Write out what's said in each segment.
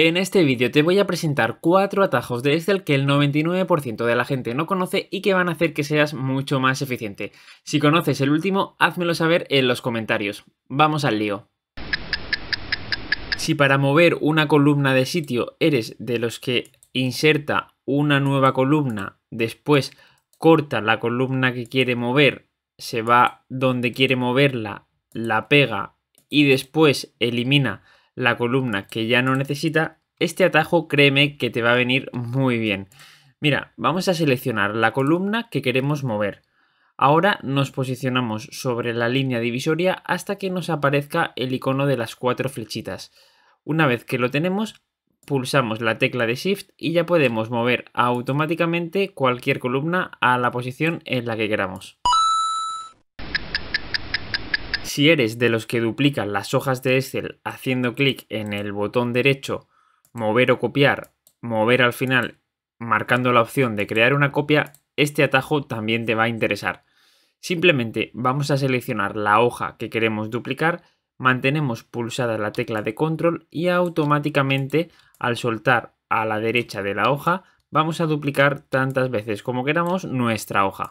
En este vídeo te voy a presentar cuatro atajos de Excel que el 99% de la gente no conoce y que van a hacer que seas mucho más eficiente. Si conoces el último, házmelo saber en los comentarios. Vamos al lío. Si para mover una columna de sitio eres de los que inserta una nueva columna, después corta la columna que quiere mover, se va donde quiere moverla, la pega y después elimina la columna que ya no necesita, este atajo créeme que te va a venir muy bien. Mira, vamos a seleccionar la columna que queremos mover. Ahora nos posicionamos sobre la línea divisoria hasta que nos aparezca el icono de las cuatro flechitas. Una vez que lo tenemos, pulsamos la tecla de Shift y ya podemos mover automáticamente cualquier columna a la posición en la que queramos. Si eres de los que duplican las hojas de Excel haciendo clic en el botón derecho, mover o copiar, mover al final, marcando la opción de crear una copia, este atajo también te va a interesar. Simplemente vamos a seleccionar la hoja que queremos duplicar, mantenemos pulsada la tecla de control y automáticamente al soltar a la derecha de la hoja vamos a duplicar tantas veces como queramos nuestra hoja.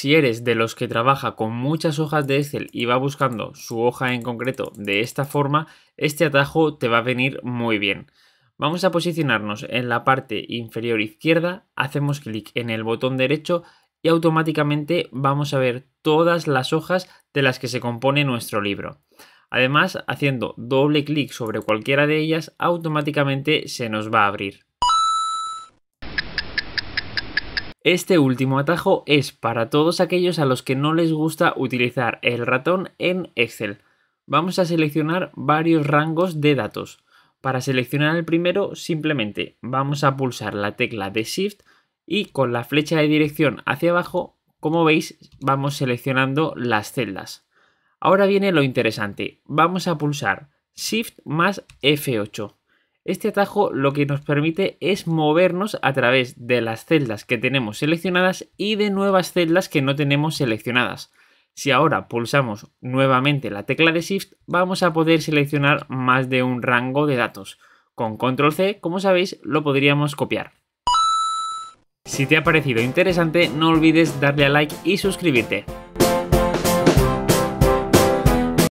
Si eres de los que trabaja con muchas hojas de Excel y va buscando su hoja en concreto de esta forma, este atajo te va a venir muy bien. Vamos a posicionarnos en la parte inferior izquierda, hacemos clic en el botón derecho y automáticamente vamos a ver todas las hojas de las que se compone nuestro libro. Además, haciendo doble clic sobre cualquiera de ellas, automáticamente se nos va a abrir. Este último atajo es para todos aquellos a los que no les gusta utilizar el ratón en Excel. Vamos a seleccionar varios rangos de datos. Para seleccionar el primero simplemente vamos a pulsar la tecla de Shift y con la flecha de dirección hacia abajo, como veis, vamos seleccionando las celdas. Ahora viene lo interesante, vamos a pulsar Shift más F8. Este atajo lo que nos permite es movernos a través de las celdas que tenemos seleccionadas y de nuevas celdas que no tenemos seleccionadas. Si ahora pulsamos nuevamente la tecla de Shift, vamos a poder seleccionar más de un rango de datos. Con Control C, como sabéis, lo podríamos copiar. Si te ha parecido interesante, no olvides darle a like y suscribirte.